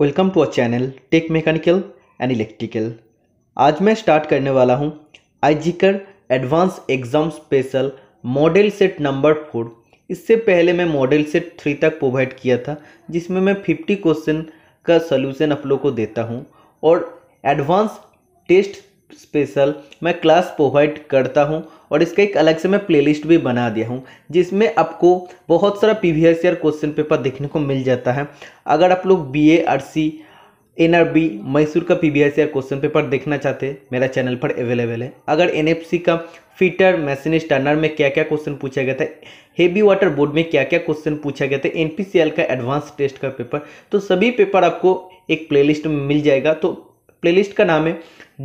welcome to a channel tech mechanical and electrical आज मैं start करने वाला हूँ आईजीकर advance exam special model set number four इससे पहले मैं मॉडल सेट थ्री तक प्रोवाइड किया था जिसमें मैं फिफ्टी क्वेश्चन का सोल्यूशन आप लोग को देता हूँ और एडवांस टेस्ट स्पेशल मैं क्लास प्रोवाइड करता हूँ और इसका एक अलग से मैं प्लेलिस्ट भी बना दिया हूँ जिसमें आपको बहुत सारा पी वी क्वेश्चन पेपर देखने को मिल जाता है अगर आप लोग B A R C N R B Mysore का पी क्वेश्चन पेपर देखना चाहते हैं मेरा चैनल पर अवेलेबल है अगर एन एफ सी का फिटर मैसिनिस स्टैंडर्ड में क्या क्या क्वेश्चन पूछा गया था हेवी वाटर बोर्ड में क्या क्या क्वेश्चन पूछा गया था एन पी सी एल का एडवांस टेस्ट का पेपर तो सभी पेपर आपको एक प्लेलिस्ट में मिल जाएगा तो प्लेलिस्ट का नाम है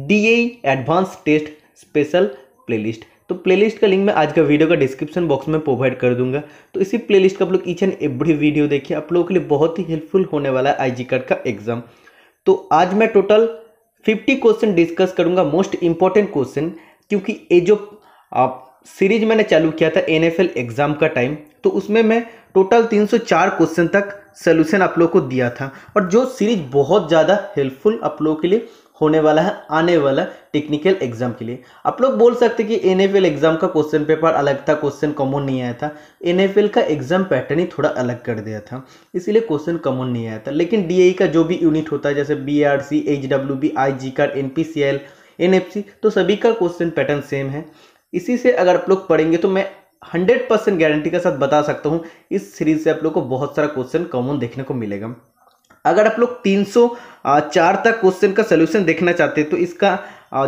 the advance test special list तो प्लेलिस्ट का लिंक मैं आज का वीडियो का डिस्क्रिप्शन बॉक्स में प्रोवाइड कर दूंगा तो इसी प्लेलिस्ट का आप लोग ईच एंड एवरी वीडियो देखिए आप लोगों के लिए बहुत ही हेल्पफुल होने वाला है आई कार्ड का एग्जाम तो आज मैं टोटल फिफ्टी क्वेश्चन डिस्कस करूंगा मोस्ट इंपॉर्टेंट क्वेश्चन क्योंकि ये जो आप सीरीज मैंने चालू किया था एन एग्ज़ाम का टाइम तो उसमें मैं टोटल 304 क्वेश्चन तक सोल्यूशन आप लोग को दिया था और जो सीरीज बहुत ज़्यादा हेल्पफुल आप लोगों के लिए होने वाला है आने वाला टेक्निकल एग्जाम के लिए आप लोग बोल सकते कि एन एग्जाम का क्वेश्चन पेपर अलग था क्वेश्चन कॉमन नहीं आया था एन का एग्जाम पैटर्न ही थोड़ा अलग कर दिया था इसीलिए क्वेश्चन कॉमन नहीं आया था लेकिन डी e का जो भी यूनिट होता है जैसे B R C H W B I G card N P C L N F C तो सभी का क्वेश्चन पैटर्न सेम है इसी से अगर आप लोग पढ़ेंगे तो मैं हंड्रेड परसेंट गारंटी के साथ बता सकता हूँ इस सीरीज से आप लोग को बहुत सारा क्वेश्चन कॉमन देखने को मिलेगा अगर आप लोग चार तक क्वेश्चन का सोल्यूशन देखना चाहते हैं तो इसका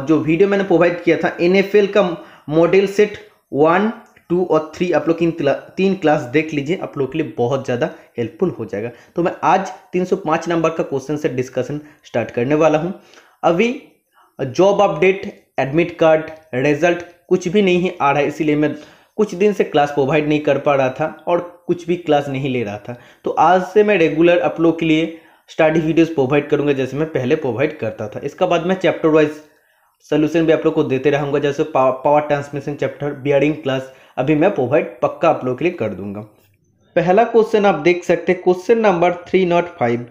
जो वीडियो मैंने प्रोवाइड किया था एन का मॉडल सेट वन टू और थ्री आप लोग इन तीन क्लास देख लीजिए आप लोग के लिए बहुत ज़्यादा हेल्पफुल हो जाएगा तो मैं आज 305 नंबर का क्वेश्चन से डिस्कशन स्टार्ट करने वाला हूँ अभी job update admit card result कुछ भी नहीं आ रहा है इसीलिए मैं कुछ दिन से क्लास प्रोवाइड नहीं कर पा रहा था और कुछ भी क्लास नहीं ले रहा था तो आज से मैं रेगुलर आप लोग के लिए स्टडी वीडियोस प्रोवाइड करूंगा जैसे मैं पहले प्रोवाइड करता था इसके बाद मैं चैप्टर वाइज सोल्यूशन भी आप लोग को देते रहूँगा जैसे power transmission chapter bearing class अभी मैं प्रोवाइड पक्का आप लोग के लिए कर दूंगा पहला क्वेश्चन आप देख सकते हैं question number three not five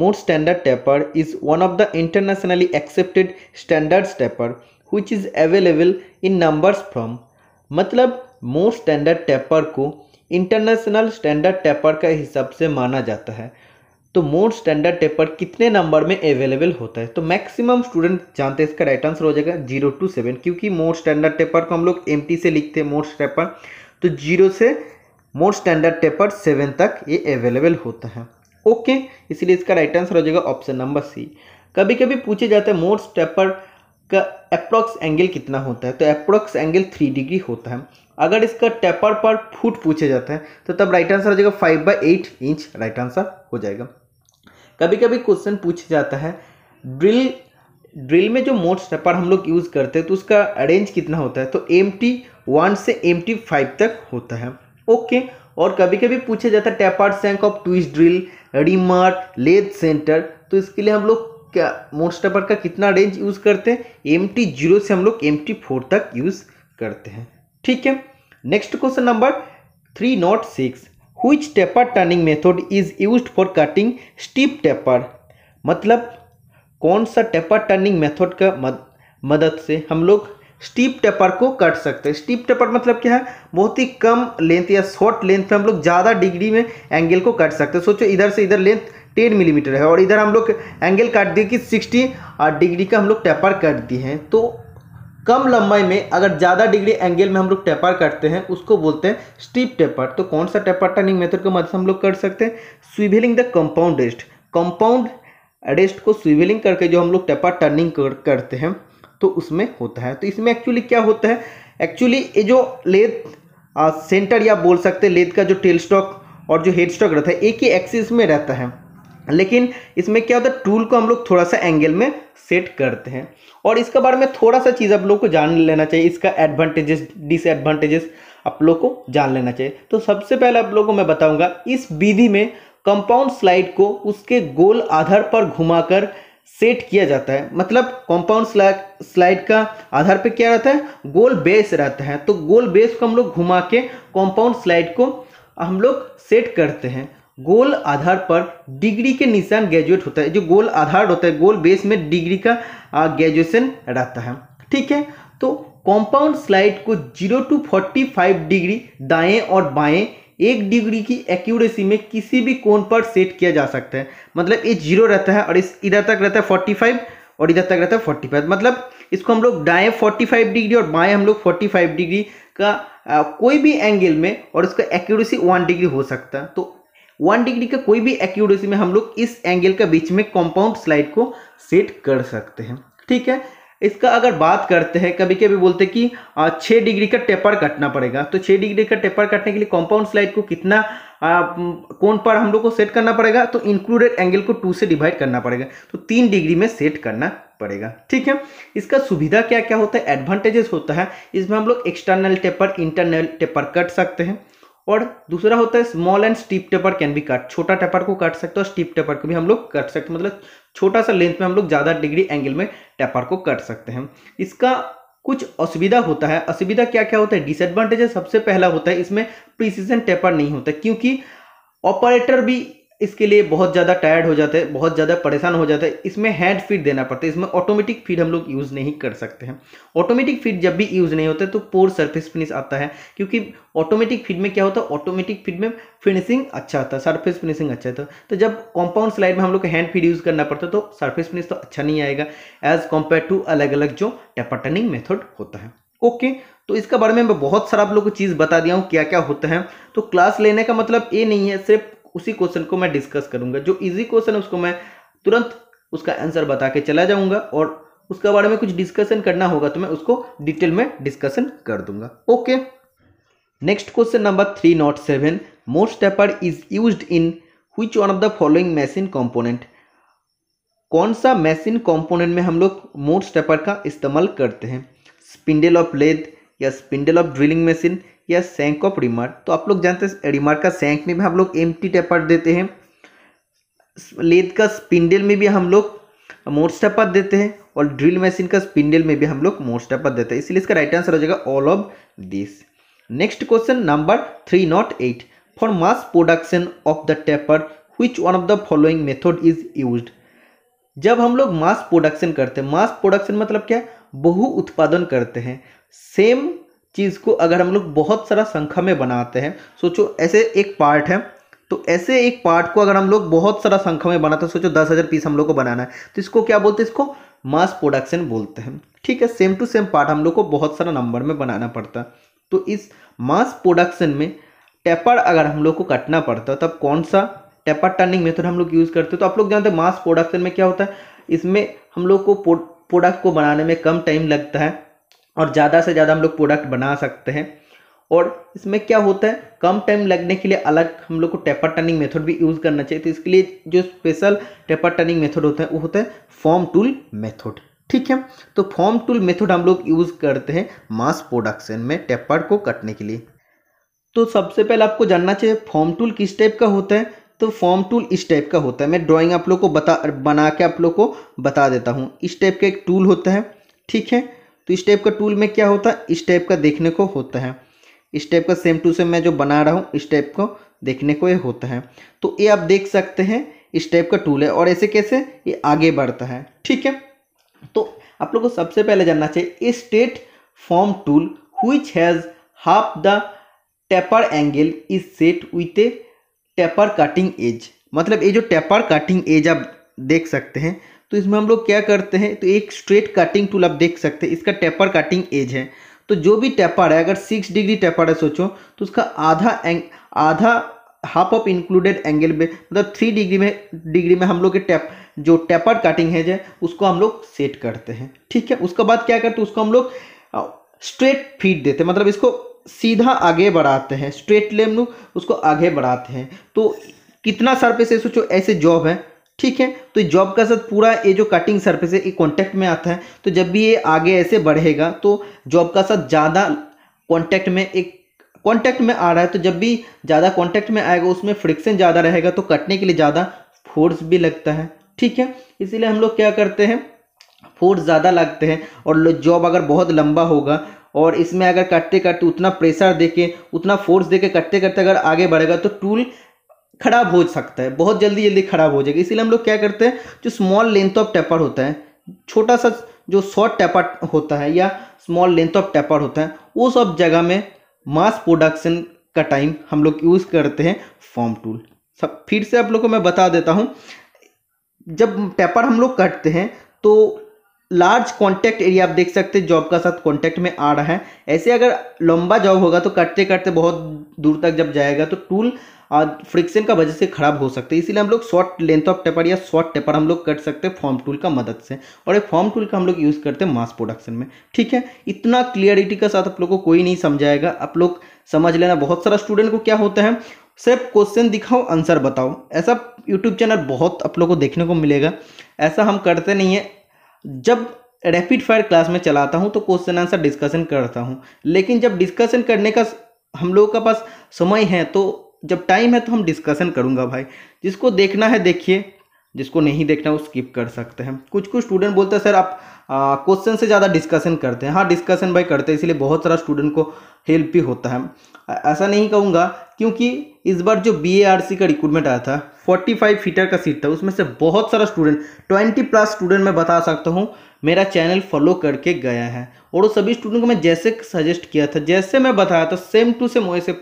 more standard taper is one of the internationally accepted standard taper which is available in numbers from मतलब मोर स्टैंडर्ड टेपर को इंटरनेशनल स्टैंडर्ड टेपर के हिसाब से माना जाता है तो मोड स्टैंडर्ड टेपर कितने नंबर में अवेलेबल होता है तो मैक्सिमम स्टूडेंट जानते हैं इसका राइट आंसर हो जाएगा जीरो टू सेवन क्योंकि मोड स्टैंडर्ड टेपर को हम लोग एम से लिखते हैं मोड टेपर तो जीरो से मोड स्टैंडर्ड टेपर सेवन तक ये अवेलेबल होता है ओके इसलिए इसका राइट आंसर हो जाएगा ऑप्शन नंबर सी कभी कभी पूछे जाते हैं मोड स्टेपर का अप्रोक्स एंगल कितना होता है तो अप्रोक्स एंगल थ्री डिग्री होता है अगर इसका टेपर पर फुट पूछे जाता है तो तब राइट आंसर हो जाएगा five by eight inch right answer हो जाएगा कभी कभी क्वेश्चन पूछ जाता है ड्रिल ड्रिल में जो मोट स्टेपर हम लोग यूज़ करते हैं तो उसका रेंज कितना होता है तो एम टी वन से एम टी फाइव तक होता है ओके और कभी कभी पूछा जाता है tapered shank of twist drill reamer lathe centre तो इसके लिए हम लोग क्या मोट स्टेपर का कितना रेंज यूज़ करते हैं एम टी जीरो से हम लोग एम टी फोर तक यूज़ करते हैं ठीक है next question number three not six which taper turning method is use for cutting steep taper मतलब कौन सा टेपर टर्निंग मेथड का मद, मदद से हम लोग स्टीप टेपर को कट सकते हैं स्टीप टेपर मतलब क्या है बहुत ही कम लेंथ या शॉर्ट लेंथ में हम लोग ज़्यादा डिग्री में एंगल को कट सकते हैं सोचो इधर से इधर लेंथ टेन मिलीमीटर है और इधर हम लोग एंगल काट दिए कि सिक्सटी डिग्री का हम लोग टेपर काट दिए हैं तो कम लंबाई में अगर ज़्यादा डिग्री एंगल में हम लोग टेपर करते हैं उसको बोलते हैं स्टीप टेपर तो कौन सा टेपर टर्निंग मेथड के मदद से हम लोग कर सकते हैं swivelling the compound rest compound rest को स्विवेलिंग करके जो हम लोग टेपर टर्निंग कर, करते हैं तो उसमें होता है तो इसमें एक्चुअली क्या होता है एक्चुअली ये जो लेथ सेंटर या बोल सकते हैं लेथ का जो टेल स्टॉक और जो हेड स्टॉक रहता है एक ही एक्सिस में रहता है लेकिन इसमें क्या होता है टूल को हम लोग थोड़ा सा एंगल में सेट करते हैं और इसके बारे में थोड़ा सा चीज़ आप लोग को जान लेना चाहिए इसका एडवांटेजेस डिसएडवांटेजेस आप लोग को जान लेना चाहिए तो सबसे पहले आप लोगों को मैं बताऊंगा इस विधि में कंपाउंड स्लाइड को उसके गोल आधार पर घुमाकर सेट किया जाता है मतलब कंपाउंड स्लाइड का आधार पर क्या रहता है गोल बेस रहता है तो गोल बेस को हम लोग घुमा के कॉम्पाउंड स्लाइड को हम लोग सेट करते हैं गोल आधार पर डिग्री के निशान ग्रेजुएट होता है जो गोल आधार होता है गोल बेस में डिग्री का ग्रेजुएशन रहता है ठीक है तो कंपाउंड स्लाइड को zero to forty five degree दाएं और बाएं एक डिग्री की एक्यूरेसी में किसी भी कोण पर सेट किया जा सकता है मतलब ये जीरो रहता है और इस इधर तक रहता है फोर्टी फाइव और इधर तक रहता है फोर्टी फाइव मतलब इसको हम लोग दाएं फोर्टी फाइव डिग्री और बाएं हम लोग फोर्टी फाइव डिग्री का आ, कोई भी एंगल में और इसका एक्यूरेसी वन डिग्री हो सकता है तो वन डिग्री का कोई भी एक्यूरेसी में हम लोग इस एंगल के बीच में कॉम्पाउंड स्लाइड को सेट कर सकते हैं ठीक है इसका अगर बात करते हैं कभी कभी बोलते हैं कि छः डिग्री का टेपर काटना पड़ेगा तो छः डिग्री का टेपर काटने के लिए कॉम्पाउंड स्लाइड को कितना कोण पर हम लोग को सेट करना पड़ेगा तो इंक्लूडेड एंगल को टू से डिवाइड करना पड़ेगा तो तीन डिग्री में सेट करना पड़ेगा ठीक है इसका सुविधा क्या क्या होता है एडवांटेजेस होता है इसमें हम लोग external taper internal taper cut सकते हैं और दूसरा होता है small and steep taper can be cut छोटा टेपर को काट सकते हो और स्टीप टेपर को भी हम लोग कट सकते हैं मतलब छोटा सा लेंथ में हम लोग ज़्यादा डिग्री एंगल में टेपर को कट सकते हैं इसका कुछ असुविधा होता है असुविधा क्या क्या होता है डिसएडवांटेज सबसे पहला होता है इसमें प्रिसीजन टेपर नहीं होता क्योंकि ऑपरेटर भी इसके लिए बहुत ज़्यादा टायर्ड हो जाते हैं बहुत ज़्यादा परेशान हो जाते हैं इसमें हैंड फीड देना पड़ता है इसमें ऑटोमेटिक फीड हम लोग यूज़ नहीं कर सकते हैं ऑटोमेटिक फीड जब भी यूज़ नहीं होते तो पोर सरफेस फिनिश आता है क्योंकि ऑटोमेटिक फीड में क्या होता है ऑटोमेटिक फीड में फिनिशिंग अच्छा आता है सर्फेस फिनिशिंग अच्छा आता है तो जब कॉम्पाउंड स्लाइड में हम लोग को हैंड फीड यूज़ करना पड़ता तो सर्फेस फिनिश तो अच्छा नहीं आएगा एज़ कम्पेयर टू अलग अलग जो टेपर मेथड होता है ओके तो इसके बारे में मैं बहुत सारा आप लोग को चीज़ बता दिया हूँ क्या क्या होता है तो क्लास लेने का मतलब ये नहीं है सिर्फ उसी क्वेश्चन को मैं डिस्कस करूंगा जो इजी क्वेश्चन है उसको मैं तुरंत उसका आंसर बता के चला जाऊंगा और उसके बारे में कुछ डिस्कशन करना होगा तो मैं उसको डिटेल में डिस्कशन कर दूंगा okay next question number three not seven most taper is use in which one of the following machine component कौन सा मशीन कॉम्पोनेंट में हम लोग मोड स्टेपर का इस्तेमाल करते हैं स्पिंडल ऑफ लेथ या स्पिंडल ऑफ ड्रिलिंग मशीन या सैंक ऑफ रिमार्क तो आप लोग जानते हैं रिमार्क का सैंक में भी हम लोग एम टी टेपर देते हैं लेद का स्पिंडल में भी हम लोग मोर्स टपत देते हैं और ड्रिल मशीन का स्पिंडल में भी हम लोग मोर्स टपत देते हैं इसलिए इसका राइट आंसर हो जाएगा all of this next question number three not eight for mass production of the taper which one of the following method is use जब हम लोग मास प्रोडक्शन करते हैं मास प्रोडक्शन मतलब क्या बहु उत्पादन करते हैं सेम चीज़ को अगर हम लोग बहुत सारा संख्या में बनाते हैं सोचो ऐसे एक पार्ट है तो ऐसे एक पार्ट को अगर हम लोग बहुत सारा संख्या में बनाते हैं सोचो दस हज़ार पीस हम लोग को बनाना है तो इसको क्या बोलते हैं इसको मास प्रोडक्शन बोलते हैं ठीक है सेम टू सेम पार्ट हम लोग को बहुत सारा नंबर में बनाना पड़ता है तो इस मास प्रोडक्शन में टेपर अगर हम लोग को कटना पड़ता तब कौन सा टेपर टर्निंग मेथड हम लोग यूज़ करते हैं तो आप लोग जानते हैं मास प्रोडक्शन में क्या होता है इसमें हम लोग को प्रोडक्ट को बनाने में कम टाइम लगता है और ज़्यादा से ज़्यादा हम लोग प्रोडक्ट बना सकते हैं और इसमें क्या होता है कम टाइम लगने के लिए अलग हम लोग को टेपर टर्निंग मेथड भी यूज़ करना चाहिए तो इसके लिए जो स्पेशल टेपर टर्निंग मेथड होता है वो होता है फॉर्म टूल मेथड ठीक है तो फॉर्म टूल मेथड हम लोग यूज़ करते हैं मास प्रोडक्शन में टेपर को कटने के लिए तो सबसे पहले आपको जानना चाहिए फॉर्म टूल किस टाइप का होता है तो फॉर्म टूल इस टाइप का होता है मैं ड्राइंग आप लोग को बता बना के आप लोग को बता देता हूँ इस टाइप का एक टूल होता है ठीक है तो इस टाइप का टूल में क्या होता है इस टाइप का देखने को होता है इस टाइप का सेम टू सेम मैं जो बना रहा हूँ इस टाइप को देखने को ये होता है तो ये आप देख सकते हैं इस टाइप का टूल है और ऐसे कैसे ये आगे बढ़ता है ठीक है तो आप लोग को सबसे पहले जानना चाहिए state form tool which has half the taper angle is set with a taper cutting edge मतलब ये जो टेपर कटिंग एज आप देख सकते हैं तो इसमें हम लोग क्या करते हैं तो एक स्ट्रेट कटिंग टूल आप देख सकते हैं इसका टेपर कटिंग एज है तो जो भी टेपर है अगर सिक्स डिग्री टेपर है सोचो तो उसका आधा एंग आधा हाफ ऑफ इंक्लूडेड एंगल में मतलब थ्री डिग्री में डिग्री में हम लोग के टेप जो टेपर कटिंग है जो उसको हम लोग सेट करते हैं ठीक है उसके बाद क्या करते हैं उसको हम लोग स्ट्रेट फीट देते हैं मतलब इसको सीधा आगे बढ़ाते हैं स्ट्रेट लेम उसको आगे बढ़ाते हैं तो कितना पे है सोचो ऐसे जॉब है ठीक है तो जॉब का साथ पूरा ये जो कटिंग सरफेस है ये कॉन्टैक्ट में आता है तो जब भी ये आगे ऐसे बढ़ेगा तो जॉब का साथ ज़्यादा कॉन्टैक्ट में एक कॉन्टैक्ट में आ रहा है तो जब भी ज़्यादा कॉन्टैक्ट में आएगा उसमें फ्रिक्शन ज़्यादा रहेगा तो कटने के लिए ज़्यादा फोर्स भी लगता है ठीक है इसीलिए हम लोग क्या करते हैं फोर्स ज़्यादा लगते हैं और जॉब अगर बहुत लंबा होगा और इसमें अगर कटते कटते उतना प्रेशर देके उतना फोर्स देके कटते कटते अगर आगे बढ़ेगा तो टूल खराब हो सकता है बहुत जल्दी जल्दी खराब हो जाएगा इसीलिए हम लोग क्या करते हैं जो स्मॉल लेंथ ऑफ टेपर होता है छोटा सा जो शॉर्ट टेपर होता है या स्मॉल लेंथ ऑफ टेपर होता है वो सब जगह में मास प्रोडक्शन का टाइम हम लोग यूज़ करते हैं फॉर्म टूल सब फिर से आप लोग को मैं बता देता हूँ जब टेपर हम लोग कटते हैं तो लार्ज कॉन्टैक्ट एरिया आप देख सकते हैं जॉब का साथ कॉन्टैक्ट में आ रहा है ऐसे अगर लंबा जॉब होगा तो करते करते बहुत दूर तक जब जाएगा तो टूल फ्रिक्शन का वजह से खराब हो सकते हैं इसीलिए हम लोग शॉर्ट लेंथ ऑफ टेपर या शॉर्ट टेपर हम लोग कट सकते हैं फॉर्म टूल का मदद से और ये फॉर्म टूल का हम लोग यूज़ करते हैं मास प्रोडक्शन में ठीक है इतना क्लियरिटी के साथ आप लोग को कोई नहीं समझाएगा आप लोग समझ लेना बहुत सारा स्टूडेंट को क्या होता है सिर्फ क्वेश्चन दिखाओ आंसर बताओ ऐसा यूट्यूब चैनल बहुत आप लोग को देखने को मिलेगा ऐसा हम करते नहीं हैं जब रैपिड फायर क्लास में चलाता हूँ तो क्वेश्चन आंसर डिस्कशन करता हूँ लेकिन जब डिस्कशन करने का हम लोगों का पास समय है तो जब टाइम है तो हम डिस्कशन करूँगा भाई जिसको देखना है देखिए जिसको नहीं देखना वो स्किप कर सकते हैं कुछ कुछ स्टूडेंट बोलते हैं सर आप क्वेश्चन से ज़्यादा डिस्कशन करते हैं हाँ डिस्कशन भाई करते हैं इसलिए बहुत सारा स्टूडेंट को हेल्प भी होता है ऐसा नहीं कहूँगा क्योंकि इस बार जो बी का रिक्रूटमेंट आया था 45 फीटर का सीट था उसमें से बहुत सारा स्टूडेंट 20 प्लस स्टूडेंट मैं बता सकता हूँ मेरा चैनल फॉलो करके गया है और वो सभी स्टूडेंट को मैं जैसे सजेस्ट किया था जैसे मैं बताया था सेम टू सेम वैसे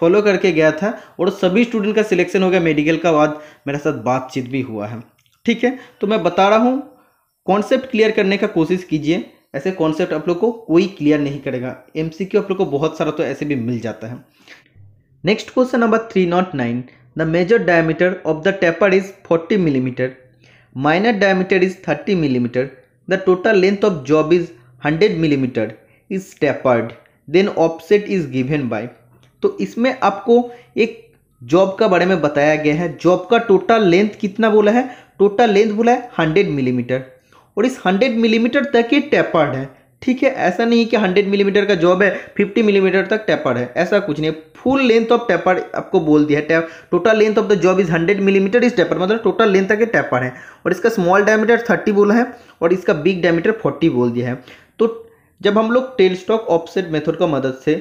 फॉलो करके गया था और सभी स्टूडेंट का सिलेक्शन हो गया मेडिकल का बाद मेरे साथ बातचीत भी हुआ है ठीक है तो मैं बता रहा हूँ कॉन्सेप्ट क्लियर करने का कोशिश कीजिए ऐसे कॉन्सेप्ट आप लोग को कोई क्लियर नहीं करेगा एम आप लोग को बहुत सारा तो ऐसे भी मिल जाता है next question number three not nine the major diameter of the taper is forty millimetre minor diameter is thirty millimetre the total length of job is hundred millimetre is tapered then offset is given by तो इसमें आपको एक job का बारे में बताया गया है जॉब का टोटल लेंथ कितना बोला है टोटल लेंथ बोला है हंड्रेड मिलीमीटर और इस हंड्रेड मिलीमीटर तक ये टेपर्ड है ठीक है ऐसा नहीं कि हंड्रेड मिलीमीटर का जॉब है फिफ्टी मिलीमीटर तक टेपर है ऐसा कुछ नहीं फुल लेंथ ऑफ टेपर आपको बोल दिया है total length of the job is hundred millimetre is taper मतलब टोटल लेंथ तक टेपर है और इसका स्मॉल डायमीटर थर्टी बोला है और इसका बिग डायमीटर फोर्टी बोल दिया है तो जब हम लोग टेल स्टॉक ऑफसेट मेथड का मदद से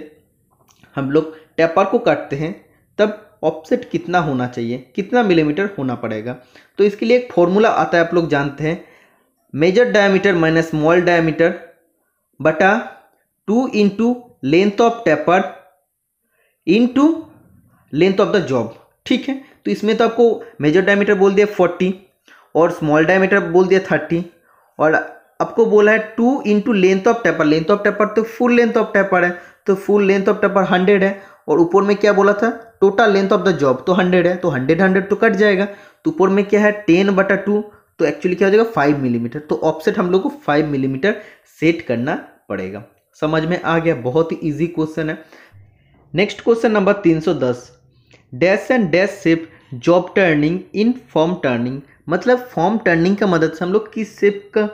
हम लोग टेपर को काटते हैं तब ऑफसेट कितना होना चाहिए कितना मिलीमीटर होना पड़ेगा तो इसके लिए एक फॉर्मूला आता है आप लोग जानते हैं major diameter minus small diameter बटा two into length of taper into length of the job ठीक है तो इसमें तो आपको मेजर डायमीटर बोल दिया फोर्टी और स्मॉल डायमीटर बोल दिया थर्टी और आपको बोला है two into length of taper length of taper तो फुल लेंथ ऑफ टेपर है तो full length of taper hundred है और ऊपर में क्या बोला था total length of the job तो हंड्रेड है तो हंड्रेड हंड्रेड तो कट जाएगा तो ऊपर में क्या है टेन बटा टू तो एक्चुअली क्या हो जाएगा फाइव मिलीमीटर तो ऑफसेट हम लोग को फाइव मिलीमीटर सेट करना पड़ेगा समझ में आ गया बहुत ही ईजी क्वेश्चन है नेक्स्ट क्वेश्चन नंबर तीन सौ दस dash and dash shape job turning in form turning मतलब फॉर्म टर्निंग का मदद से हम लोग किस सेप का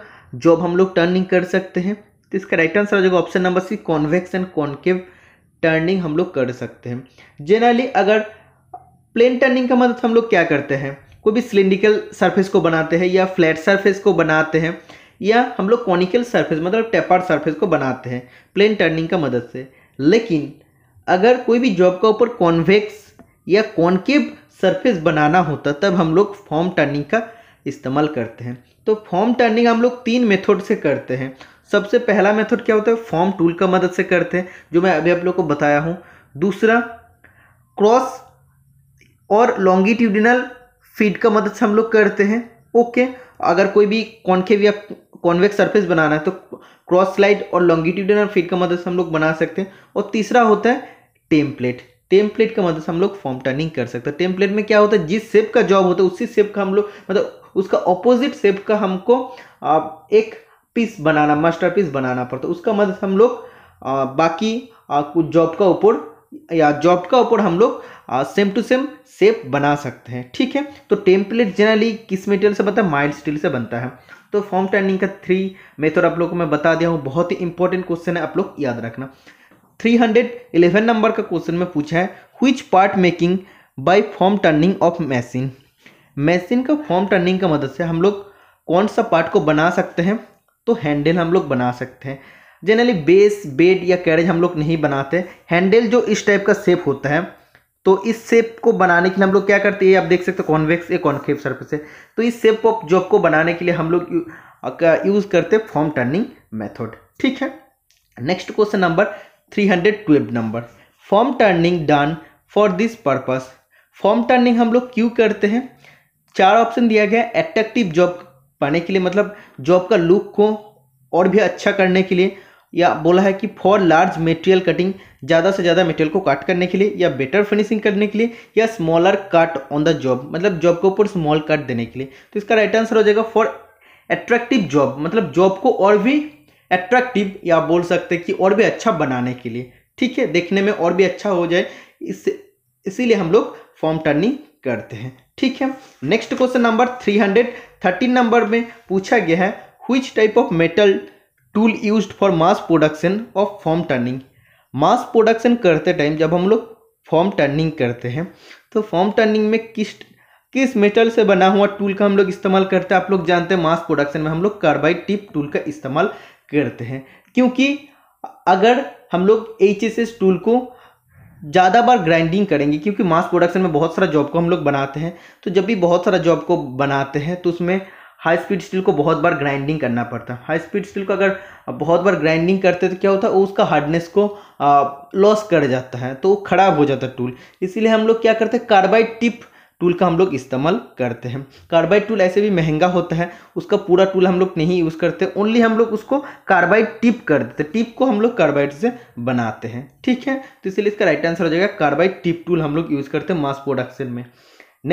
जॉब हम लोग टर्निंग कर सकते हैं तो इसका राइट आंसर हो जाएगा option number C convex and concave turning हम लोग कर सकते हैं जनरली अगर प्लेन टर्निंग का मदद हम लोग क्या करते हैं कोई भी सिलिंड्रिकल सरफेस को बनाते हैं या फ्लैट सरफेस को बनाते हैं या हम लोग कॉनिकल सरफेस मतलब टेपर सरफेस को बनाते हैं प्लेन टर्निंग का मदद से लेकिन अगर कोई भी जॉब का ऊपर कॉन्वेक्स या कॉन्केब सरफेस बनाना होता तब हम लोग फॉर्म टर्निंग का इस्तेमाल करते हैं तो फॉर्म टर्निंग हम लोग तीन मेथड से करते हैं सबसे पहला मेथड क्या होता है फॉर्म टूल का मदद से करते हैं जो मैं अभी आप लोग को बताया हूँ दूसरा क्रॉस और लॉन्गिट्यूडिनल फीड का मदद से हम लोग करते हैं ओके अगर कोई भी कॉन्केव या कॉन्वेक्स सरफेस बनाना है तो क्रॉस स्लाइड और लॉन्गिट्यूडनल फीड का मदद से हम लोग बना सकते हैं और तीसरा होता है टेम्पलेट टेम्पलेट का मदद से हम लोग फॉर्म टर्निंग कर सकते हैं टेम्पलेट में क्या होता है जिस सेप का जॉब होता है उसी सेप का हम लोग मतलब उसका ऑपोजिट सेप का हमको एक पीस बनाना मास्टर पीस बनाना पड़ता है उसका मदद हम लोग बाकी कुछ जॉब का ऊपर या जॉब का ऊपर हम लोग सेम टू सेम सेप बना सकते हैं ठीक है तो टेम्पलेट जनरली किस मटेरियल से बनता है माइल्ड स्टील से बनता है तो फॉर्म टर्निंग का थ्री मेथड आप लोग को मैं बता दिया हूँ बहुत ही इंपॉर्टेंट क्वेश्चन है आप लोग याद रखना 311 नंबर का क्वेश्चन में पूछा है which part making by form turning of machine machine का फॉर्म टर्निंग का मदद से हम लोग कौन सा पार्ट को बना सकते हैं तो हैंडल हम लोग बना सकते हैं जनरली बेस बेड या कैरेज हम लोग नहीं बनाते हैंडल जो इस टाइप का शेप होता है तो इस शेप को बनाने के लिए हम लोग क्या करते हैं आप देख सकते हो कॉन्वेक्स या कॉन्केव सर्फेस है तो इस शेप को जॉब को बनाने के लिए हम लोग यूज़ करते हैं फॉर्म टर्निंग मेथड ठीक है next question number three hundred twelve number form turning done for this purpose form turning हम लोग क्यों करते हैं चार ऑप्शन दिया गया है एट्रैक्टिव जॉब पाने के लिए मतलब जॉब का लुक को और भी अच्छा करने के लिए या बोला है कि फॉर लार्ज मेटेरियल कटिंग ज़्यादा से ज़्यादा मेटेरियल को काट करने के लिए या बेटर फिनिशिंग करने के लिए या smaller cut on the job मतलब जॉब के ऊपर स्मॉल कट देने के लिए तो इसका राइट आंसर हो जाएगा फॉर एट्रैक्टिव जॉब मतलब जॉब को और भी एट्रैक्टिव या बोल सकते हैं कि और भी अच्छा बनाने के लिए ठीक है देखने में और भी अच्छा हो जाए इस इसीलिए हम लोग फॉर्म टर्निंग करते हैं ठीक है next question number three hundred thirteen number में पूछा गया है which type of metal tool use for mass production of form turning mass production करते टाइम जब हम लोग फॉर्म टर्निंग करते हैं तो फॉर्म टर्निंग में किस किस मेटल से बना हुआ टूल का हम लोग इस्तेमाल करते हैं आप लोग जानते हैं मास प्रोडक्शन में हम लोग कार्बाइड टिप टूल का इस्तेमाल करते हैं क्योंकि अगर हम लोग एच टूल को ज़्यादा बार ग्राइंडिंग करेंगे क्योंकि मास प्रोडक्शन में बहुत सारा जॉब को हम लोग बनाते हैं तो जब भी बहुत सारा जॉब को बनाते हैं तो उसमें हाई स्पीड स्टील को बहुत बार ग्राइंडिंग करना पड़ता है हाई स्पीड स्टील को अगर बहुत बार ग्राइंडिंग करते तो क्या होता है उसका हार्डनेस को लॉस कर जाता है तो ख़राब हो जाता है टूल इसीलिए हम लोग क्या करते हैं कार्बाइड टिप टूल का हम लोग इस्तेमाल करते हैं कार्बाइड टूल ऐसे भी महंगा होता है उसका पूरा टूल हम लोग नहीं यूज़ करते ओनली हम लोग उसको कार्बाइड टिप कर देते हैं टिप को हम लोग कार्बाइड से बनाते हैं ठीक है तो इसलिए इसका राइट आंसर हो जाएगा कार्बाइड टिप टूल हम लोग यूज़ करते हैं मास प्रोडक्शन में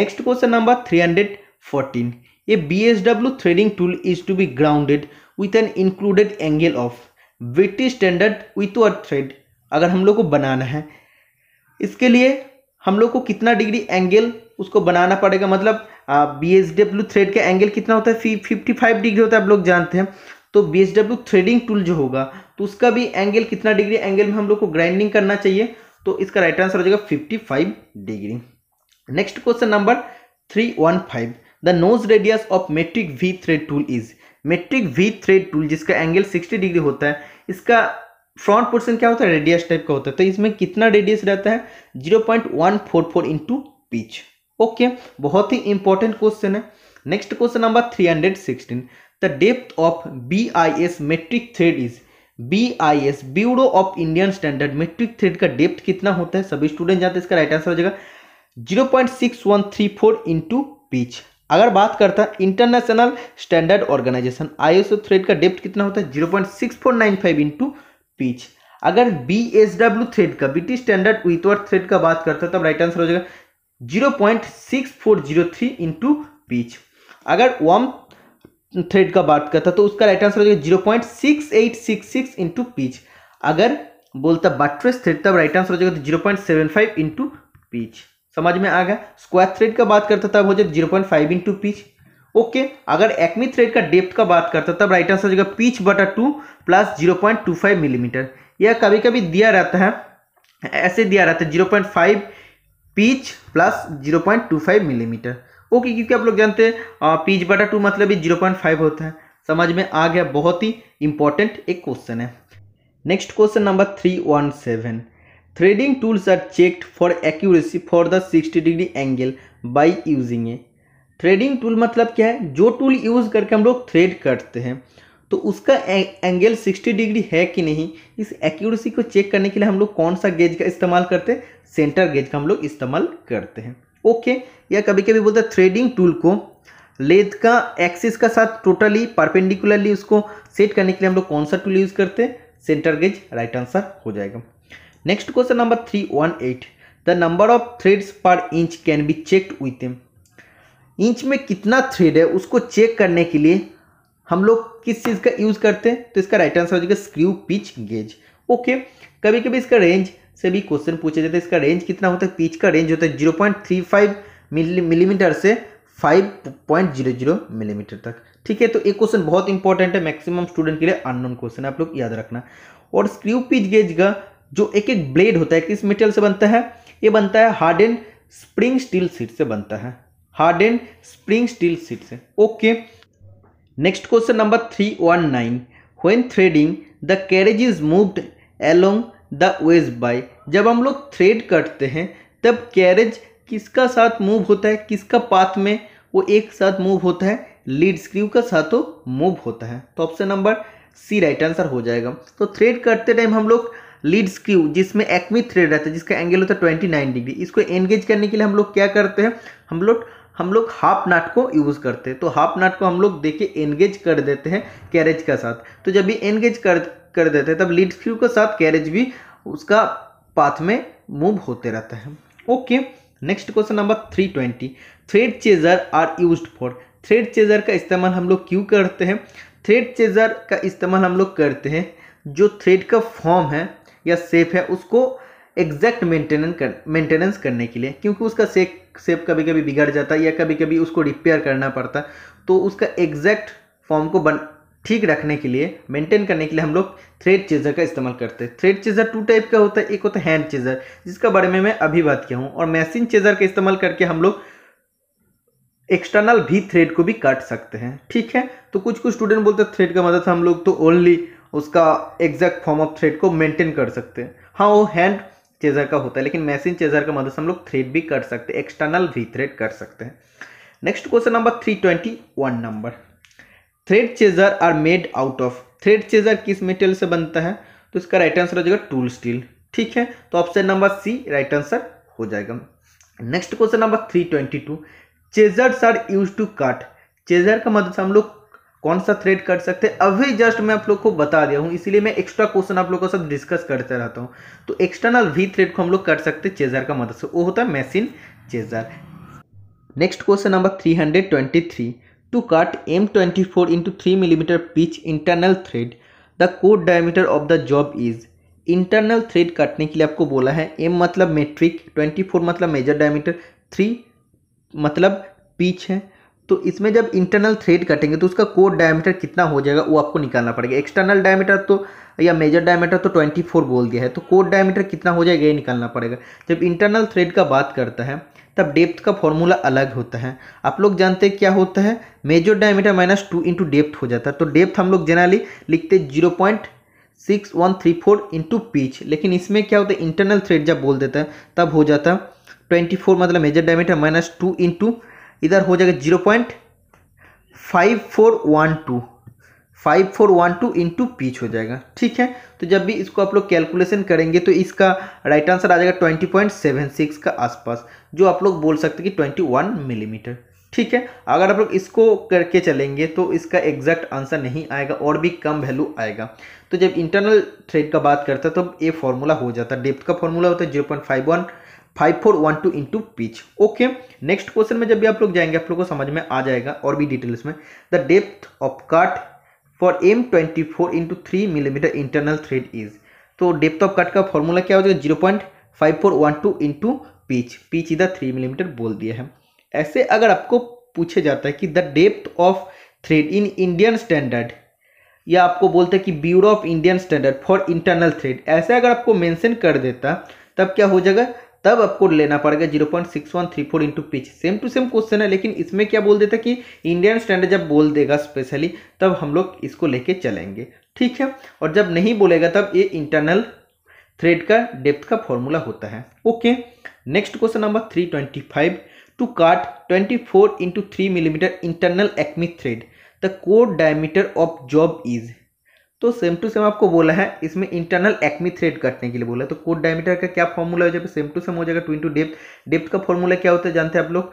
next question number three hundred fourteen A BSW threading tool is to be grounded with an included angle of VT standard with a thread अगर हम लोग को बनाना है इसके लिए हम लोग को कितना डिग्री एंगल उसको बनाना पड़ेगा मतलब बी एस डब्ल्यू थ्रेड का एंगल कितना होता है फी फिफ्टी फाइव डिग्री होता है आप लोग जानते हैं तो B S W threading tool जो होगा तो उसका भी एंगल कितना डिग्री एंगल में हम लोग को ग्राइंडिंग करना चाहिए तो इसका राइट आंसर हो जाएगा fifty five degree next question number three one five the nose radius of metric V thread tool is metric V thread tool जिसका एंगल 60 डिग्री होता है इसका फ्रंट पोर्शन क्या होता है रेडियस टाइप का होता है तो इसमें कितना रेडियस रहता है zero point one four four into pitch okay बहुत ही इंपॉर्टेंट क्वेश्चन है next question number three hundred sixteen the depth of B I S metric thread is B I S bureau of Indian standard metric thread का depth कितना होता है सभी student जानते हैं इसका राइट आंसर हो जाएगा zero point six one three four into pitch अगर बात करते हैं international standard organisation I S thread का डेप्थ कितना होता है zero point six four nine five into pitch अगर बी एस डब्ल्यू थ्रेड का ब्रिटिश स्टैंडर्ड विथवर्ड थ्रेड का बात करते हैं तब राइट आंसर हो जाएगा zero point six four zero three into pitch अगर वम थ्रेड का बात करता तो उसका राइट आंसर हो जाएगा zero point six eight six six into pitch अगर बोलता बटरेस थ्रेड तब राइट आंसर हो जाएगा zero point seven five into pitch समझ में आ गया स्क्वायर थ्रेड का बात करता तब हो जाए zero point five into pitch okay अगर एक्मी थ्रेड का डेप्थ का बात करता तब राइट आंसर हो जाएगा पीच बटा two plus zero point two five millimetre यह कभी कभी दिया रहता है ऐसे दिया रहता है zero point five pitch plus zero point two five millimetre okay क्योंकि आप लोग जानते हैं पीच बटा टू मतलब ही जीरो पॉइंट फाइव होता है समझ में आ गया बहुत ही इंपॉर्टेंट एक क्वेश्चन है next question number three one seven Threading tools are checked for accuracy for the 60 degree angle by using a threading tool मतलब क्या है जो टूल यूज़ करके हम लोग थ्रेड करते हैं तो उसका एंगल 60 डिग्री है कि नहीं इस एक्यूरेसी को चेक करने के लिए हम लोग कौन सा गेज का इस्तेमाल करते हैं सेंटर गेज का हम लोग इस्तेमाल करते हैं ओके या कभी कभी बोलते हैं थ्रेडिंग टूल को लेथ का एक्सिस का साथ टोटली परपेंडिकुलरली उसको सेट करने के लिए हम लोग कौन सा टूल यूज़ करते हैं सेंटर गेज राइट आंसर हो जाएगा next question number three one eight the number of threads पर inch can be checked with M inch में कितना थ्रेड है उसको चेक करने के लिए हम लोग किस चीज़ का यूज़ करते हैं तो इसका राइट आंसर हो जाएगा स्क्रू पिच गेज ओके कभी कभी इसका रेंज से भी क्वेश्चन पूछे जाते हैं इसका रेंज कितना होता है पिच का रेंज होता है zero point three five millimetre से five point zero zero millimetre तक ठीक है तो एक क्वेश्चन बहुत इंपॉर्टेंट है मैक्सिमम स्टूडेंट के लिए अननोन क्वेश्चन है आप लोग याद रखना और स्क्रू पिच गेज का जो एक एक ब्लेड होता है किस मेटेरियल से बनता है ये बनता है hard and spring steel sheet से बनता है hard and spring steel sheet से okay next question number three one nine when threading the carriage is moved along the ways by जब हम लोग थ्रेड करते हैं तब कैरेज किसका साथ मूव होता है किसका पाथ में वो एक साथ मूव होता है लीड स्क्रू का साथ वो मूव होता है तो option number C right answer हो जाएगा तो थ्रेड करते टाइम हम लोग लीड स्क्रू जिसमें एक्मी थ्रेड रहता है जिसका एंगल होता है ट्वेंटी नाइन डिग्री इसको एंगेज करने के लिए हम लोग क्या करते हैं हम लोग हम लोग हाफ नाट को यूज़ करते हैं तो हाफ नाट को हम लोग के एंगेज कर देते हैं कैरेज का साथ तो जब भी एंगेज कर कर देते हैं तब लीड स्क्रू के साथ कैरेज भी उसका पाथ में मूव होते रहता है okay next question number three twenty thread chaser are use for thread chaser का इस्तेमाल हम लोग क्यों करते हैं थ्रेड चेजर का इस्तेमाल हम लोग करते हैं जो थ्रेड का फॉर्म है या सेफ है उसको एग्जैक्ट मेंटेनेंस कर मेंटेनेंस करने के लिए क्योंकि उसका सेक सेप कभी कभी बिगड़ जाता है या कभी कभी उसको रिपेयर करना पड़ता है तो उसका एग्जैक्ट फॉर्म को बन ठीक रखने के लिए मेंटेन करने के लिए हम लोग थ्रेड चेजर का इस्तेमाल करते हैं थ्रेड चेजर टू टाइप का होता है एक होता है हैंड चेजर जिसका बारे में मैं अभी बात किया हूँ और मैसिन चेजर का इस्तेमाल करके हम लोग एक्सटर्नल भी थ्रेड को भी काट सकते हैं ठीक है तो कुछ कुछ स्टूडेंट बोलते हैं थ्रेड का मदद हम लोग तो ओनली उसका एग्जैक्ट फॉर्म ऑफ थ्रेड को मेंटेन कर सकते हैं हाँ वो हैंड चेजर का होता है लेकिन मैसिन चेजर का मदद से हम लोग थ्रेड भी कर सकते हैं एक्सटर्नल भी थ्रेड कर सकते हैं next question number three twenty one number thread chaser are made out of thread chaser किस मेटेरियल से बनता है तो इसका राइट आंसर हो जाएगा टूल स्टील ठीक है तो option number C right answer हो जाएगा next question number three twenty two chasers are use to cut chaser का मदद से हम लोग कौन सा थ्रेड कर सकते हैं अभी जस्ट मैं आप लोग को बता दिया हूँ इसीलिए मैं एक्स्ट्रा क्वेश्चन आप लोगों के साथ डिस्कस करते रहता हूँ तो एक्सटर्नल वी थ्रेड को हम लोग कर सकते हैं चेजर का मदद से वो होता है machine chaser next question number three hundred twenty three to cut M twenty four into three millimetre pitch internal thread the core diameter of the job is internal thread काटने के लिए आपको बोला है एम मतलब मेट्रिक ट्वेंटी फोर मतलब major diameter three मतलब pitch है तो इसमें जब इंटरनल थ्रेड कटेंगे तो उसका कोड डायमीटर कितना हो जाएगा वो आपको निकालना पड़ेगा एक्सटर्नल डायमीटर तो या मेजर डायमीटर तो 24 बोल दिया है तो कोड डायमीटर कितना हो जाएगा ये निकालना पड़ेगा जब इंटरनल थ्रेड का बात करता है तब डेप्थ का फॉर्मूला अलग होता है आप लोग जानते हैं क्या होता है major diameter minus two into depth हो जाता है तो डेप्थ हम लोग जनरली लिखते zero point six one three four into pitch लेकिन इसमें क्या होता है इंटरनल थ्रेड जब बोल देता है तब हो जाता है ट्वेंटी फोर मतलब major diameter minus two into इधर हो जाएगा zero point five four one two five four one two into pitch हो जाएगा ठीक है तो जब भी इसको आप लोग कैलकुलेशन करेंगे तो इसका राइट आंसर आ जाएगा ट्वेंटी पॉइंट सेवन सिक्स का आसपास जो आप लोग बोल सकते कि ट्वेंटी वन मिलीमीटर ठीक है अगर आप लोग इसको करके चलेंगे तो इसका एग्जैक्ट आंसर नहीं आएगा और भी कम वैल्यू आएगा तो जब इंटरनल थ्रेड का बात करता है तो ये फॉर्मूला हो जाता है डेप्थ का फॉर्मूला होता है zero point five one five four one two into pitch okay next question में जब भी आप लोग जाएंगे आप लोग को समझ में आ जाएगा और भी डिटेल्स में the depth of cut for M twenty four into three millimetre internal thread is तो डेप्थ ऑफ कट का फॉर्मूला क्या हो जाएगा zero point five four one two into pitch pitch इधर थ्री मिलीमीटर बोल दिया है ऐसे अगर आपको पूछे जाता है कि the depth of thread in Indian standard या आपको बोलते हैं कि bureau of Indian standard for internal thread ऐसे अगर आपको मेंशन कर देता तब क्या हो जाएगा तब आपको लेना पड़ेगा zero point six one three four into pitch same to same question है लेकिन इसमें क्या बोल देता कि इंडियन स्टैंडर्ड जब बोल देगा स्पेशली तब हम लोग इसको लेके चलेंगे ठीक है और जब नहीं बोलेगा तब ये इंटरनल थ्रेड का डेप्थ का फॉर्मूला होता है okay next question number three twenty five to cut twenty four into three millimetre internal acme thread the core diameter of job is तो सेम टू सेम आपको बोला है इसमें इंटरनल एक्मी थ्रेड काटने के लिए बोला है तो कोड डायमीटर का क्या फॉर्मूला हो जाएगा सेम टू सेम हो जाएगा टू इंटू डेप्थ डेप्थ का फॉर्मूला क्या होता है जानते हैं आप लोग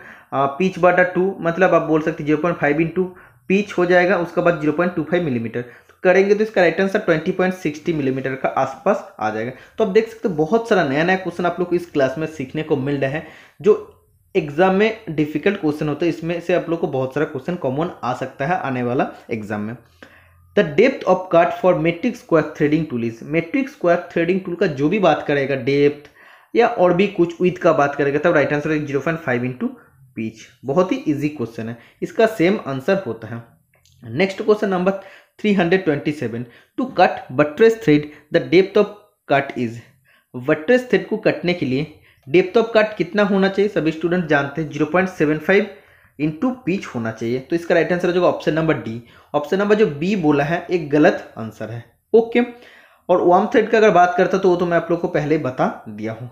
पीच बाटा टू मतलब आप बोल सकते हैं zero point five into pitch हो जाएगा उसके बाद zero point two five millimetre तो करेंगे तो इसका right answer twenty point sixty millimetre का आसपास आ जाएगा तो आप देख सकते हो बहुत सारा नया नया क्वेश्चन आप लोग को इस क्लास में सीखने को मिल रहा है जो एग्जाम में डिफिकल्ट क्वेश्चन होता है इसमें से आप लोग को बहुत सारा क्वेश्चन कॉमन आ सकता है आने वाला एग्जाम में the depth of cut for metric square threading tool is metric square threading tool का जो भी बात करेगा डेप्थ या और भी कुछ विथ का बात करेगा तब राइट आंसर है zero point five into pitch बहुत ही ईजी क्वेश्चन है इसका सेम आंसर होता है next question number three hundred twenty seven to cut buttress thread the depth of cut is buttress thread को कटने के लिए डेप्थ ऑफ कट कितना होना चाहिए सभी स्टूडेंट जानते हैं zero point seven five into pitch होना चाहिए तो इसका राइट आंसर हो जाएगा option number D option number जो बी बोला है एक गलत आंसर है ओके और वार्म थ्रेड का अगर बात करता तो वो तो मैं आप लोग को पहले बता दिया हूँ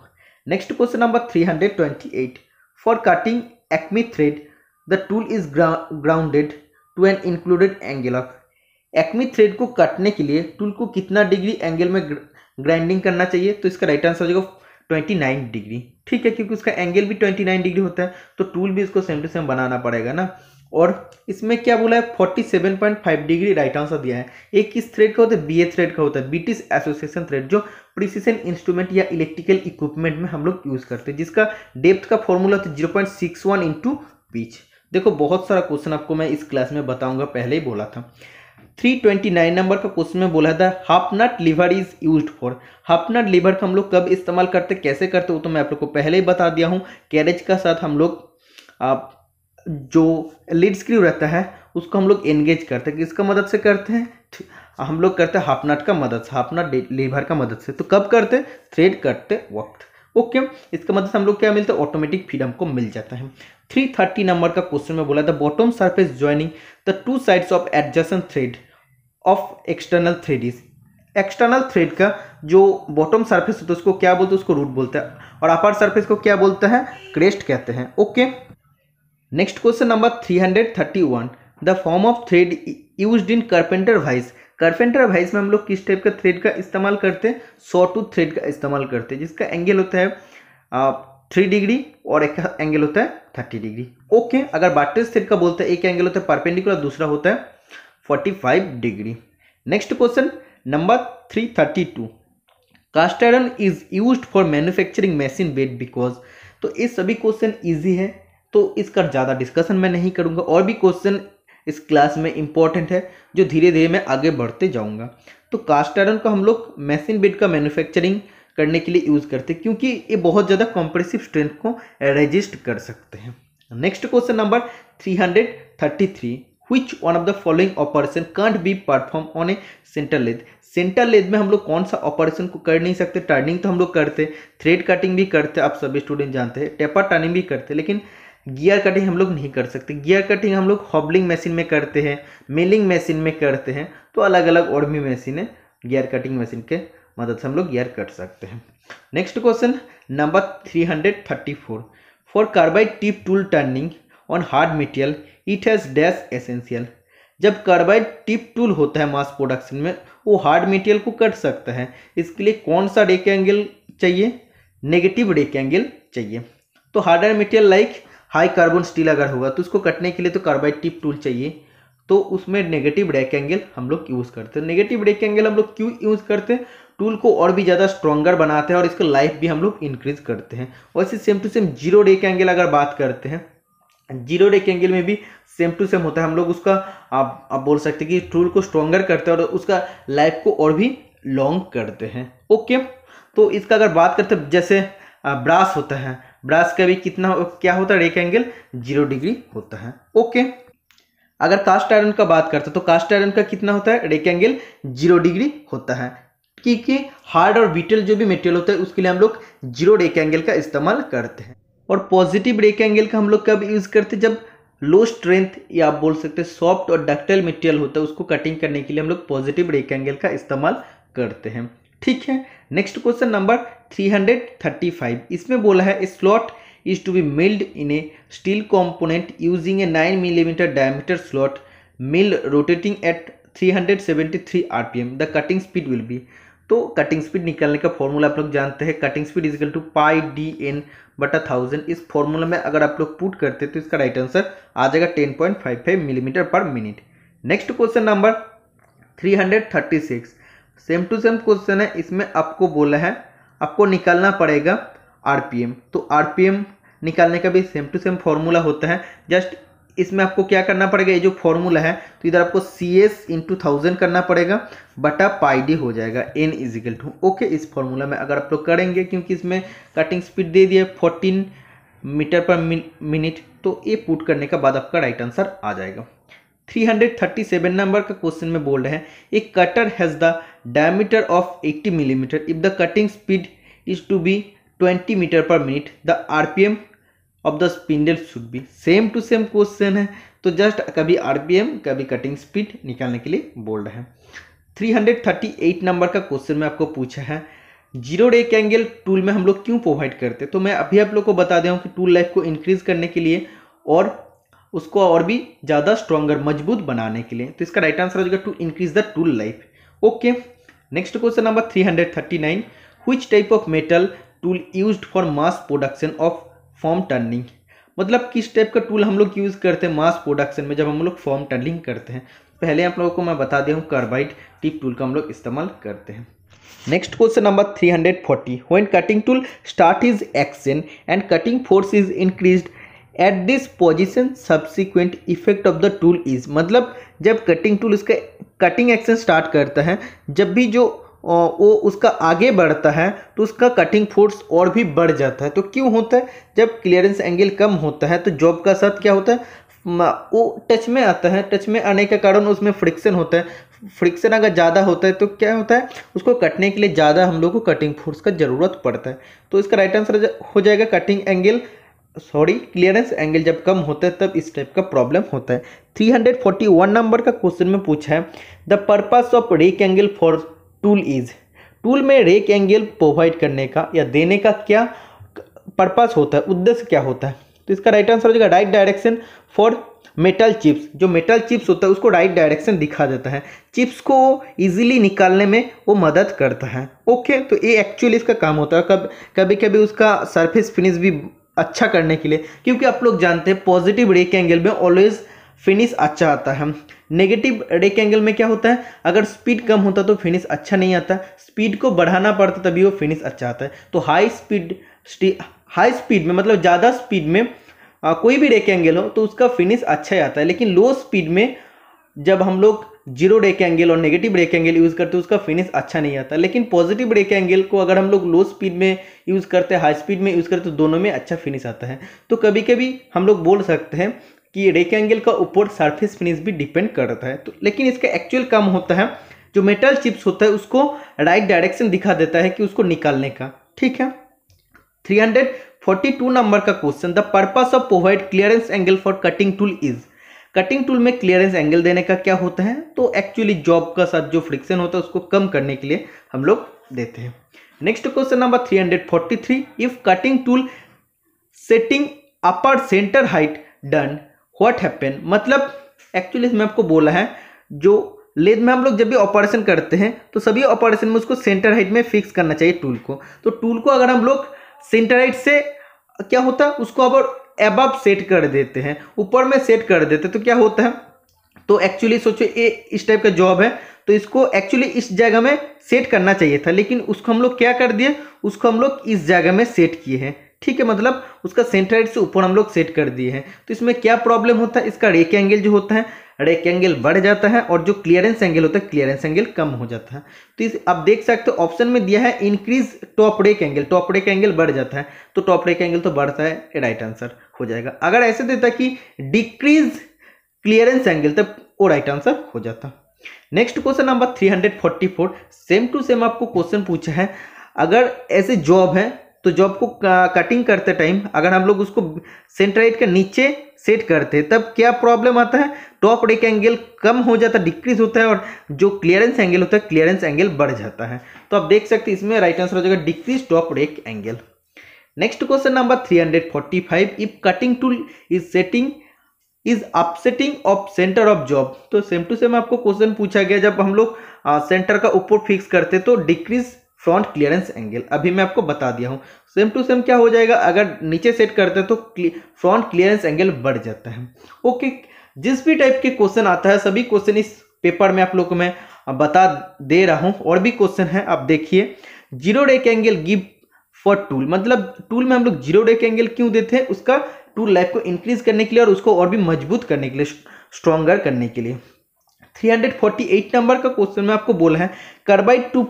next question number three hundred twenty eight for cutting acme thread the tool is grounded to an included angle of acme thread को काटने के लिए टूल को कितना डिग्री एंगल में ग्राइंडिंग करना चाहिए तो इसका राइट आंसर हो जाएगा 29 डिग्री ठीक है क्योंकि उसका एंगल भी 29 डिग्री होता है तो टूल भी इसको सेम टू सेम बनाना पड़ेगा ना और इसमें क्या बोला है 47.5 डिग्री राइट आंसर दिया है एक किस थ्रेड का होता है बीए थ्रेड का होता है ब्रिटिश एसोसिएशन थ्रेड जो प्रिसीशन इंस्ट्रूमेंट या इलेक्ट्रिकल इक्विपमेंट में हम लोग यूज़ करते हैं जिसका डेप्थ का फॉर्मूला होता है zero point six one into देखो बहुत सारा क्वेश्चन आपको मैं इस क्लास में बताऊंगा पहले ही बोला था थ्री ट्वेंटी नाइन नंबर का क्वेश्चन में बोला था half nut lever is use for half nut lever का हम लोग कब इस्तेमाल करते कैसे करते वो तो मैं आप लोग को पहले ही बता दिया हूँ कैरेज का साथ हम लोग जो लीड स्क्रू रहता है उसको हम लोग एंगेज करते हैं किसका मदद से करते हैं हम लोग करते हैं हाफ नट का मदद से हाफ नट लीवर का मदद से तो कब करते थ्रेड करते वक्त ओके okay, इसका मतलब हम लोग क्या मिलता है ऑटोमेटिक फ्रीडम को मिल जाता है थ्री थर्टी नंबर का क्वेश्चन में बोला था bottom surface joining the two sides of adjacent thread of external thread is external thread का जो बॉटम सर्फेस होता है उसको क्या बोलते हैं उसको रूट बोलते हैं और अपर सर्फेस को क्या बोलते हैं क्रेस्ट कहते हैं okay next question number three hundred thirty one the form of thread use in carpenter vice carpenter vice में हम लोग किस टाइप का थ्रेड का इस्तेमाल करते हैं सौ टूथ थ्रेड का इस्तेमाल करते हैं जिसका एंगल होता है थ्री डिग्री और एक एंगल होता है थर्टी डिग्री ओके अगर बाटर थ्रेड का बोलते हैं एक एंगल होता है परपेंडिकुलर दूसरा होता है forty five degree next question number three thirty two cast iron is use for manufacturing machine bed because तो ये सभी क्वेश्चन ईजी है तो इसका ज़्यादा डिस्कशन मैं नहीं करूँगा और भी क्वेश्चन इस क्लास में इंपॉर्टेंट है जो धीरे धीरे मैं आगे बढ़ते जाऊँगा तो कास्ट आयरन का हम लोग मशीन बेड का मैन्युफैक्चरिंग करने के लिए यूज़ करते हैं क्योंकि ये बहुत ज़्यादा कॉम्प्रेसिव स्ट्रेंथ को रजिस्ट कर सकते हैं next question number three hundred thirty three which one of the following operation can't be performed on a center lathe centre lathe में हम लोग कौन सा ऑपरेशन को कर नहीं सकते टर्निंग तो हम लोग करते थ्रेड कटिंग भी करते आप सभी स्टूडेंट जानते हैं टेपर टर्निंग भी करते लेकिन गियर कटिंग हम लोग नहीं कर सकते गियर कटिंग हम लोग हॉबलिंग मशीन में करते हैं मिलिंग मशीन में करते हैं तो अलग अलग और भी मशीन है गियर कटिंग मशीन के मदद से हम लोग गियर कट सकते हैं next question number three hundred thirty four for carbide tip tool turning on hard material it has dash essential जब कार्बाइड टिप टूल होता है मास प्रोडक्शन में वो हार्ड मेटेरियल को कट सकता है इसके लिए कौन सा रेक एंगल चाहिए नेगेटिव डेक एंगल चाहिए तो harder material like high carbon steel अगर होगा तो उसको कटने के लिए तो कार्बाइड टिप टूल चाहिए तो उसमें नेगेटिव रेक एंगल हम लोग यूज़ करते हैं नेगेटिव रेक एंगल हम लोग क्यों यूज़ करते हैं टूल को और भी ज़्यादा स्ट्रॉगर बनाते हैं और इसका लाइफ भी हम लोग इंक्रीज करते हैं वैसे same to same zero rake angle अगर बात करते हैं जीरो डेक एंगल में भी सेम टू सेम होता है हम लोग उसका आप आप बोल सकते हैं कि टूल को स्ट्रॉन्गर करते हैं और उसका लाइफ को और भी लॉन्ग करते हैं ओके तो इसका अगर बात करते हैं जैसे ब्रास होता है ब्रास का भी कितना क्या होता है रेक एंगल जीरो डिग्री होता है ओके अगर कास्ट आयरन का बात करते हैं तो कास्ट आयरन का कितना होता है रेक एंगल जीरो डिग्री होता है क्योंकि हार्ड और बीटल जो भी मेटेरियल होता है उसके लिए हम लोग जीरो रेक एंगल का इस्तेमाल करते हैं और पॉजिटिव ब्रेक एंगल का हम लोग कब यूज़ करते जब लो स्ट्रेंथ या आप बोल सकते हैं सॉफ्ट और डक्टाइल मटेरियल होता है उसको कटिंग करने के लिए हम लोग पॉजिटिव ब्रेक एंगल का इस्तेमाल करते हैं ठीक है नेक्स्ट क्वेश्चन नंबर 335 इसमें बोला है slot is to be milled in a steel component using a 9 millimetre diameter slot mill rotating at 373 M the cutting speed will be तो कटिंग स्पीड निकालने का फॉर्मूला आप लोग जानते हैं cutting speed is equal to pi D N बटा thousand इस formula में अगर आप लोग पुट करते तो इसका राइट आंसर आ जाएगा ten point five five millimetre per minute next question number three hundred thirty six same to same question है इसमें आपको बोला है आपको निकालना पड़ेगा आर तो आर निकालने का भी सेम टू सेम फॉर्मूला होता है जस्ट इसमें आपको क्या करना पड़ेगा ये जो फॉर्मूला है तो इधर आपको सी एस इंटू थाउजेंड करना पड़ेगा बटा पाई डी हो जाएगा एन इजिकल टू ओके इस फॉर्मूला में अगर आप लोग करेंगे क्योंकि इसमें कटिंग स्पीड दे दिया फोर्टीन मीटर पर मिनट तो ये पुट करने के बाद आपका राइट आंसर आ जाएगा 337 नंबर का क्वेश्चन में बोल रहे हैं a cutter has the diameter of 80 millimetre if the cutting speed is to be 20 metre per minute the RPM of the spindle should be same to same question है तो just कभी RPM कभी cutting speed निकालने के लिए बोल रहे हैं 338 नंबर का क्वेश्चन में आपको पूछा है जीरो रेक एंगल टूल में हम लोग क्यों प्रोवाइड करते हैं तो मैं अभी आप लोग को बता दें कि टूल लाइफ को इंक्रीज करने के लिए और उसको और भी ज़्यादा स्ट्रॉगर मजबूत बनाने के लिए तो इसका राइट आंसर हो जाएगा to increase the tool life okay next question number 339 which type of metal tool used for mass production of form turning मतलब किस टाइप का टूल हम लोग यूज़ करते हैं मास प्रोडक्शन में जब हम लोग फॉर्म टर्निंग करते हैं पहले आप लोगों को मैं बता दिया हूँ कार्बाइड टिप टूल का हम लोग इस्तेमाल करते हैं next question number 340 when cutting tool start is action and cutting force is increased at this position subsequent effect of the tool is मतलब जब कटिंग टूल इसका कटिंग एक्शन स्टार्ट करता है जब भी जो वो उसका आगे बढ़ता है तो उसका कटिंग फोर्स और भी बढ़ जाता है तो क्यों होता है जब क्लियरेंस एंगल कम होता है तो जॉब का साथ क्या होता है वो टच में आता है टच में आने के कारण उसमें फ्रिक्शन होता है फ्रिक्शन अगर ज़्यादा होता है तो क्या होता है उसको कटने के लिए ज़्यादा हम लोग को कटिंग फोर्स का ज़रूरत पड़ता है तो इसका राइट आंसर हो जाएगा cutting angle sorry clearance angle जब कम होता है तब इस टाइप का प्रॉब्लम होता है 341 नंबर का क्वेश्चन में पूछा है the purpose of rake angle for tool is tool में रेक एंगल प्रोवाइड करने का या देने का क्या पर्पस होता है उद्देश्य क्या होता है तो इसका राइट आंसर हो जाएगा right direction for metal chips जो मेटल चिप्स होता है उसको राइट डायरेक्शन दिखा देता है चिप्स को इजीली निकालने में वो मदद करता है ओके तो ये एक्चुअली इसका काम होता है कब कभी कभी उसका सरफेस फिनिश भी अच्छा करने के लिए क्योंकि आप लोग जानते हैं पॉजिटिव रेक एंगल में ऑलवेज फिनिश अच्छा आता है नेगेटिव रेक एंगल में क्या होता है अगर स्पीड कम होता तो फिनिश अच्छा नहीं आता स्पीड को बढ़ाना पड़ता तभी वो फिनिश अच्छा आता है तो हाई स्पीड हाई स्पीड में मतलब ज़्यादा स्पीड में आ, कोई भी रेक एंगल हो तो उसका फिनिश अच्छा ही आता है लेकिन लो स्पीड में जब हम लोग जीरो रेक एंगल और नेगेटिव रेक एंगल यूज़ करते हैं उसका फिनिश अच्छा नहीं आता लेकिन पॉजिटिव रेक एंगल को अगर हम लोग लो स्पीड में यूज़ करते हैं हाई स्पीड में यूज़ करते तो दोनों में अच्छा फिनिश आता है तो कभी कभी हम लोग बोल सकते हैं कि रेक्टेंगल का ऊपर सरफेस फिनिश भी डिपेंड करता है तो लेकिन इसका एक्चुअल काम होता है जो मेटल चिप्स होता है उसको राइट डायरेक्शन दिखा देता है कि उसको निकालने का ठीक है 342 नंबर का question the purpose of provide clearance angle for cutting tool is cutting tool में क्लियरेंस एंगल देने का क्या होता है तो एक्चुअली जॉब का साथ जो फ्रिक्शन होता है उसको कम करने के लिए हम लोग देते हैं next question number 343 if cutting tool setting upper centre height then what happen मतलब एक्चुअली इसमें आपको बोला है जो लेद में हम लोग जब भी ऑपरेशन करते हैं तो सभी ऑपरेशन में उसको सेंटर हाइट में फिक्स करना चाहिए टूल को तो टूल को अगर हम लोग सेंटर हाइट से क्या होता है उसको अब एबब सेट कर देते हैं ऊपर में सेट कर देते हैं तो क्या होता है तो एक्चुअली सोचो ये इस टाइप का जॉब है तो इसको एक्चुअली इस जगह में सेट करना चाहिए था लेकिन उसको हम लोग क्या कर दिए उसको हम लोग इस जगह में सेट किए हैं ठीक है मतलब उसका सेंटर से ऊपर हम लोग सेट कर दिए हैं तो इसमें क्या प्रॉब्लम होता है इसका रेक एंगल जो होता है रेक एंगल बढ़ जाता है और जो क्लियरेंस एंगल होता है क्लियरेंस एंगल कम हो जाता है तो इस आप देख सकते हो ऑप्शन में दिया है increase top rake angle top rake angle बढ़ जाता है तो टॉप रेक एंगल तो बढ़ता है राइट आंसर हो जाएगा अगर ऐसे देता कि डिक्रीज क्लियरेंस एंगल तब वो राइट आंसर हो जाता next question number three same to same आपको क्वेश्चन पूछा है अगर ऐसे जॉब है तो जॉब को कटिंग करते टाइम अगर हम लोग उसको सेंट्राइट के नीचे सेट करते तब क्या प्रॉब्लम आता है टॉप रेक एंगल कम हो जाता है डिक्रीज होता है और जो क्लियरेंस एंगल होता है क्लियरेंस एंगल बढ़ जाता है तो आप देख सकते हैं इसमें राइट आंसर हो जाएगा decrease top rake angle next question number three hundred forty five if cutting tool is setting is upsetting of centre of job तो सेम टू सेम आपको क्वेश्चन पूछा गया जब हम लोग सेंटर का ऊपर फिक्स करते तो डिक्रीज फ्रंट क्लियरेंस एंगल अभी मैं आपको बता दिया हूँ सेम टू सेम क्या हो जाएगा अगर नीचे सेट करते हैं तो फ्रंट क्लियरेंस एंगल बढ़ जाता है ओके जिस भी टाइप के क्वेश्चन आता है सभी क्वेश्चन इस पेपर में आप लोग को मैं बता दे रहा हूँ और भी क्वेश्चन है आप देखिए zero deck angle give for tool मतलब टूल में हम लोग जीरो डेक एंगल क्यों देते हैं उसका टूल लाइफ को इंक्रीज करने के लिए और उसको और भी मजबूत करने के लिए स्ट्रॉन्गर करने के लिए 348 नंबर का क्वेश्चन में आपको बोला है कार्बाइड टू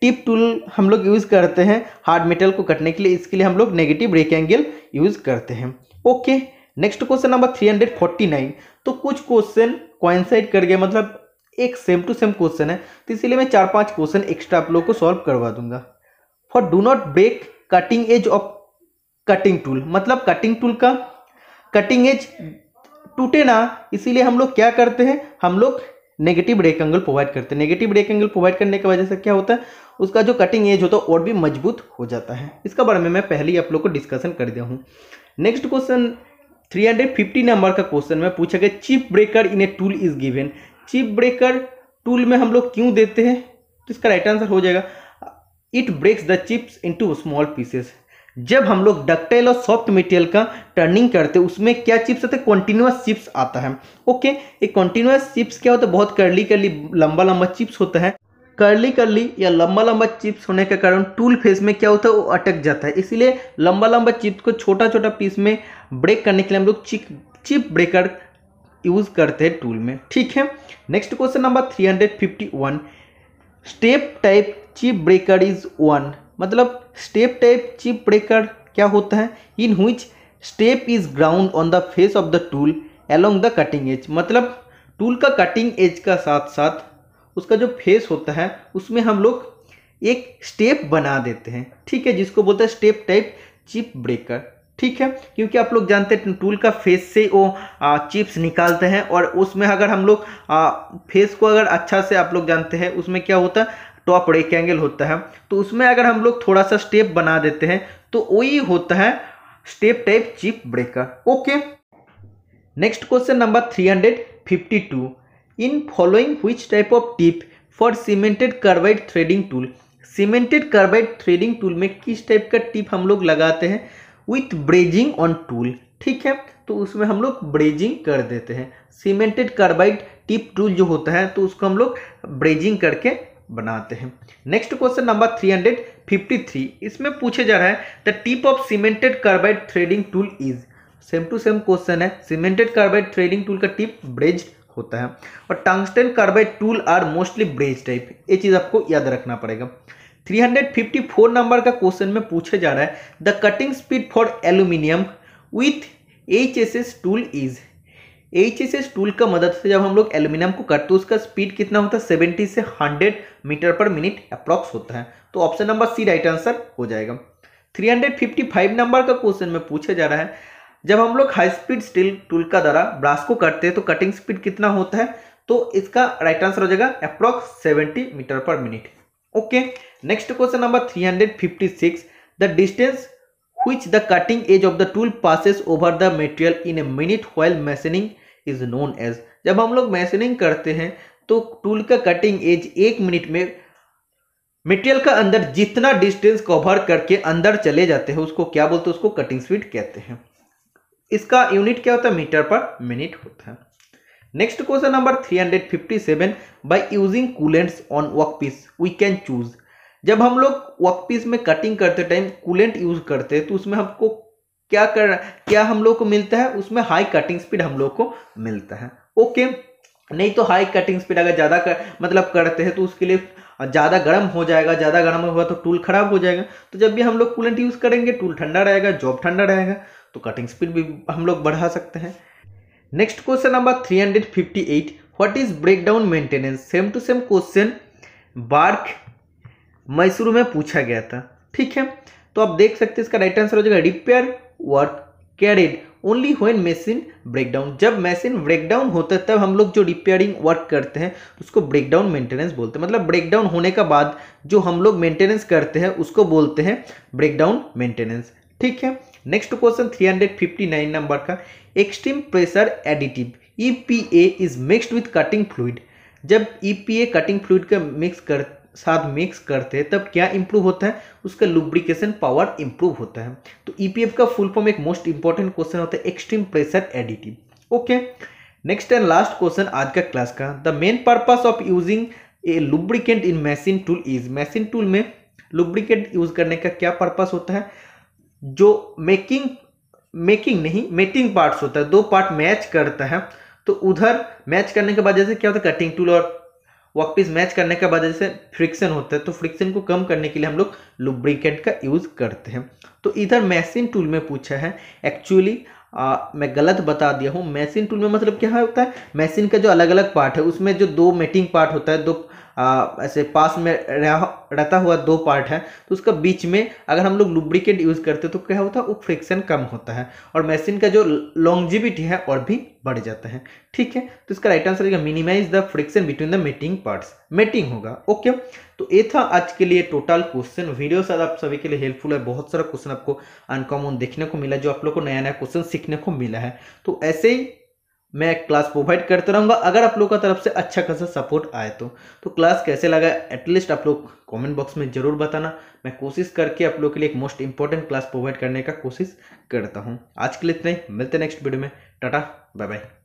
टिप टूल हम लोग यूज़ करते हैं हार्ड मेटल को कटने के लिए इसके लिए हम लोग नेगेटिव एंगल यूज़ करते हैं okay next question number three hundred forty nine तो कुछ क्वेश्चन क्वाइंसाइड कर गए मतलब एक सेम टू सेम क्वेश्चन है तो इसीलिए मैं चार पांच क्वेश्चन एक्स्ट्रा आप लोग को सॉल्व करवा दूंगा for do not break cutting edge of cutting tool मतलब कटिंग टूल का कटिंग एज टूटे ना इसीलिए हम लोग क्या करते हैं हम लोग नेगेटिव ब्रेक एंगल प्रोवाइड करते हैं नेगेटिव ब्रेक एंगल प्रोवाइड करने की वजह से क्या होता है उसका जो कटिंग एज होता है और भी मजबूत हो जाता है इसका बारे में मैं पहले ही आप लोग को डिस्कशन कर दिया हूँ नेक्स्ट क्वेश्चन 350 नंबर का क्वेश्चन में पूछा गया chip breaker in a tool is given chip breaker tool में हम लोग क्यों देते हैं तो इसका राइट आंसर हो जाएगा it breaks the chips to small pieces जब हम लोग डकटेल और सॉफ्ट मटेरियल का टर्निंग करते हैं उसमें क्या चिप्स आते हैं कॉन्टिन्यूस चिप्स आता है ओके ये कॉन्टिन्यूस चिप्स क्या होता है बहुत करली करली लंबा लंबा चिप्स होता है करली करली या लंबा लंबा चिप्स होने के कारण टूल फेस में क्या होता है वो अटक जाता है इसीलिए लंबा लंबा चिप्स को छोटा छोटा पीस में ब्रेक करने के लिए हम लोग चिप चिप ब्रेकर यूज़ करते हैं टूल में ठीक है next question number three hundred fifty one step type chip breaker is one मतलब स्टेप टाइप चिप ब्रेकर क्या होता है in which step is ground on the face of the tool along the cutting edge मतलब tool का cutting edge का साथ साथ उसका जो फेस होता है उसमें हम लोग एक स्टेप बना देते हैं ठीक है जिसको बोलते हैं स्टेप टाइप चिप ब्रेकर ठीक है क्योंकि आप लोग जानते हैं टूल का फेस से वो चिप्स निकालते हैं और उसमें अगर हम लोग फेस को अगर अच्छा से आप लोग जानते हैं उसमें क्या होता है टॉप एंगल होता है तो उसमें अगर हम लोग थोड़ा सा स्टेप बना देते हैं तो वही होता है step type chip breaker okay next question number three hundred fifty two in following which type of tip for cemented carbide threading tool cemented carbide threading tool में किस टाइप का टिप हम लोग लगाते हैं विथ ब्रेजिंग ऑन टूल ठीक है तो उसमें हम लोग ब्रेजिंग कर देते हैं सीमेंटेड कार्बाइड टिप टूल जो होता है तो उसको हम लोग ब्रेजिंग करके बनाते हैं नेक्स्ट क्वेश्चन नंबर 353 इसमें पूछे जा रहा है the tip of cemented carbide threading tool is same to same question है सीमेंटेड कार्बाइड थ्रेडिंग टूल का टिप ब्रेज्ड होता है और tungsten carbide tool are mostly braze type ये चीज़ आपको याद रखना पड़ेगा 354 नंबर का क्वेश्चन में पूछा जा रहा है the cutting speed for aluminium with H S S tool is H S S tool का मदद से जब हम लोग एल्यूमिनियम को करते हैं उसका स्पीड कितना होता है 70 से 100 मीटर पर मिनट अप्रॉक्स होता है तो option number C right answer हो जाएगा 355 नंबर का क्वेश्चन में पूछा जा रहा है जब हम लोग हाई स्पीड स्टील टूल का द्वारा ब्रास को करते हैं तो कटिंग स्पीड कितना होता है तो इसका राइट आंसर हो जाएगा approx seventy metre per minute okay next question number three hundred fifty six the distance which the cutting edge of the tool passes over the material in a minute well machining is known as जब हम लोग machining करते हैं तो tool का cutting edge एक minute में material का अंदर जितना डिस्टेंस कवर करके अंदर चले जाते हैं उसको क्या बोलते हैं उसको कटिंग स्पीड कहते हैं इसका यूनिट क्या होता है मीटर पर मिनट होता है next question number 357 by using coolants on work piece we can choose जब हम लोग वर्क पीस में कटिंग करते टाइम कूलेंट यूज करते हैं तो उसमें हमको क्या कर क्या हम लोग को मिलता है उसमें हाई कटिंग स्पीड हम लोग को मिलता है ओके नहीं तो हाई कटिंग स्पीड अगर ज़्यादा कर मतलब करते हैं तो उसके लिए ज़्यादा गर्म हो जाएगा ज़्यादा गर्म होगा तो टूल खराब हो जाएगा तो जब भी हम लोग कूलेंट यूज़ करेंगे टूल ठंडा रहेगा जॉब ठंडा रहेगा तो कटिंग स्पीड भी हम लोग बढ़ा सकते हैं next question number three hundred fifty eight what is break down maintenance same to same question BARC Mysore में पूछा गया था ठीक है तो आप देख सकते हैं इसका राइट आंसर हो जाएगा repair work carried only when machine breakdown जब मशीन ब्रेकडाउन होता है तब हम लोग जो रिपेयरिंग वर्क करते हैं उसको ब्रेकडाउन मेंटेनेंस बोलते हैं मतलब ब्रेकडाउन होने के बाद जो हम लोग मेंटेनेंस करते हैं उसको बोलते हैं ब्रेकडाउन मेंटेनेंस ठीक है नेक्स्ट क्वेश्चन 359 नंबर का extreme pressure additive EPA is mixed with cutting fluid जब ईपीए कटिंग फ्लूड का मिक्स कर साथ मिक्स करते हैं तब क्या इंप्रूव होता है उसका लुब्रिकेशन पावर इंप्रूव होता है तो ईपीएफ e का फुल फॉर्म एक मोस्ट इंपॉर्टेंट क्वेश्चन होता है extreme pressure additive okay next and last question आज का क्लास का the main purpose of using a lubricant in machine tool is machine tool में लुब्रिकेट यूज करने का क्या पर्पज होता है जो मेकिंग मेकिंग नहीं मेटिंग पार्ट्स होता है दो पार्ट मैच करता है तो उधर मैच करने के बाद जैसे क्या होता है कटिंग टूल और पीस मैच करने के बाद जैसे फ्रिक्शन होता है तो फ्रिक्शन को कम करने के लिए हम लोग लुब्रिकेट का यूज़ करते हैं तो इधर मैसिन टूल में पूछा है एक्चुअली आ, मैं गलत बता दिया हूँ मैसिन टूल में मतलब क्या होता है मैसिन का जो अलग अलग पार्ट है उसमें जो दो मेटिंग पार्ट होता है दो आ, ऐसे पास में रहता हुआ दो पार्ट है तो उसका बीच में अगर हम लोग लुब्रिकेट यूज़ करते हैं तो क्या होता है वो फ्रिक्शन कम होता है और मशीन का जो लॉन्गजिबिटी है और भी बढ़ जाता है ठीक है तो इसका राइट आंसर होगा minimise the friction between the mating parts mating होगा ओके तो ये था आज के लिए टोटल क्वेश्चन वीडियो शायद आप सभी के लिए हेल्पफुल है बहुत सारा क्वेश्चन आपको अनकॉमन देखने को मिला जो आप लोग को नया नया क्वेश्चन सीखने को मिला है तो ऐसे ही मैं क्लास प्रोवाइड करते रहूँगा अगर आप लोग का तरफ से अच्छा खासा सपोर्ट आए तो तो क्लास कैसे लगा एटलीस्ट आप लोग कमेंट बॉक्स में ज़रूर बताना मैं कोशिश करके आप लोग के लिए एक मोस्ट इंपॉर्टेंट क्लास प्रोवाइड करने का कोशिश करता हूँ आज के लिए इतना ही मिलते नेक्स्ट वीडियो में टाटा बाय बाय